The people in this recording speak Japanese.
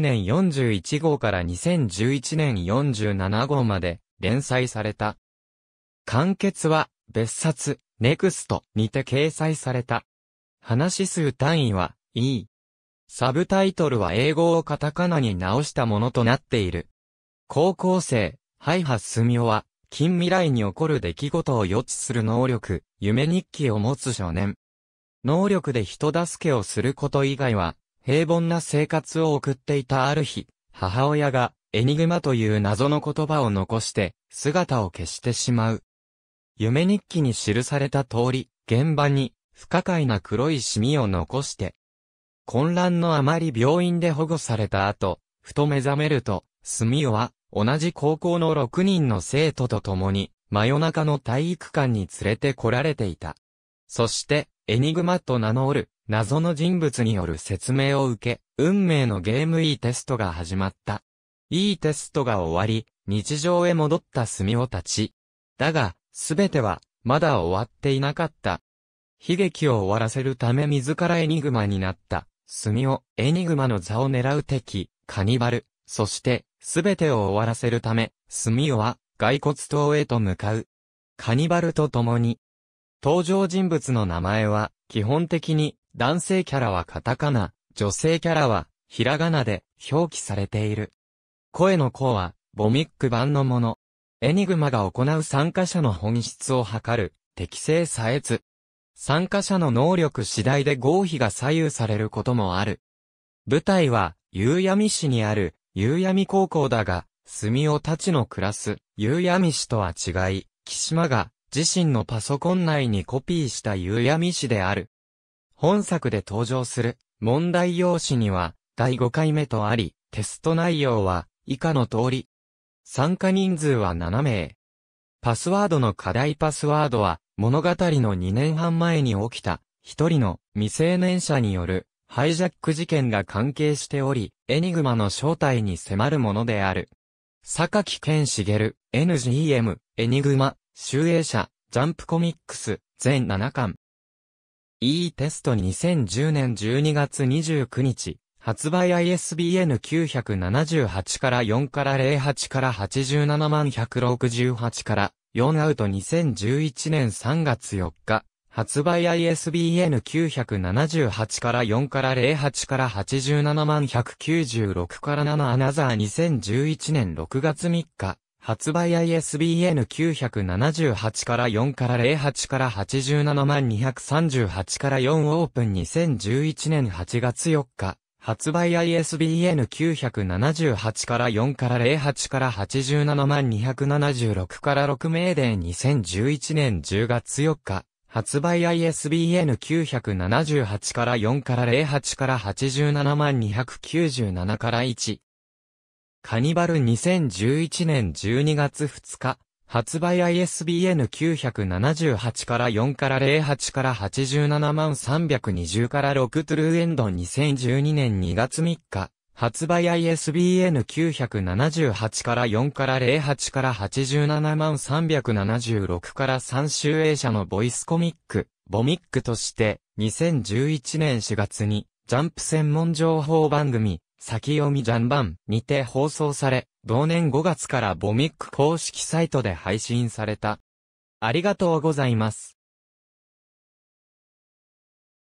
年41号から2011年47号まで連載された。完結は別冊、ネクストにて掲載された。話数単位は E。サブタイトルは英語をカタカナに直したものとなっている。高校生、ハイハスミオは、近未来に起こる出来事を予知する能力、夢日記を持つ少年。能力で人助けをすること以外は、平凡な生活を送っていたある日、母親がエニグマという謎の言葉を残して姿を消してしまう。夢日記に記された通り、現場に不可解な黒いシミを残して、混乱のあまり病院で保護された後、ふと目覚めると、スミオは同じ高校の6人の生徒と共に真夜中の体育館に連れて来られていた。そして、エニグマと名乗る、謎の人物による説明を受け、運命のゲーム E テストが始まった。E テストが終わり、日常へ戻ったスミオたち。だが、すべては、まだ終わっていなかった。悲劇を終わらせるため自らエニグマになった、スミオ、エニグマの座を狙う敵、カニバル、そして、すべてを終わらせるため、スミオは、骸骨島へと向かう。カニバルと共に、登場人物の名前は、基本的に、男性キャラはカタカナ、女性キャラは、ひらがなで、表記されている。声の子は、ボミック版のもの。エニグマが行う参加者の本質を測る、適正さえず。参加者の能力次第で合否が左右されることもある。舞台は、夕闇市にある、夕闇高校だが、住をたちの暮らす、夕闇市とは違い、木島が、自身のパソコン内にコピーした夕闇紙である。本作で登場する問題用紙には第5回目とあり、テスト内容は以下の通り。参加人数は7名。パスワードの課題パスワードは物語の2年半前に起きた一人の未成年者によるハイジャック事件が関係しており、エニグマの正体に迫るものである。榊健茂、NGM、エニグマ、集英社、ジャンプコミックス、全7巻。E テスト2010年12月29日、発売 ISBN 978から4から08から87万168から4アウト2011年3月4日、発売 ISBN 978から4から08から87万196から7アナザー2011年6月3日、発売 ISBN978 から4から08から87万238から4オープン2011年8月4日。発売 ISBN978 から4から08から87万276から6名で2011年10月4日。発売 ISBN978 から4から08から87万297から1。カニバル2011年12月2日、発売 ISBN 978から4から08から87万320から6トゥルーエンド2012年2月3日、発売 ISBN 978から4から08から87万376から3集英社のボイスコミック、ボミックとして、2011年4月に、ジャンプ専門情報番組、先読みジャンバンにて放送され、同年5月からボミック公式サイトで配信された。ありがとうございます。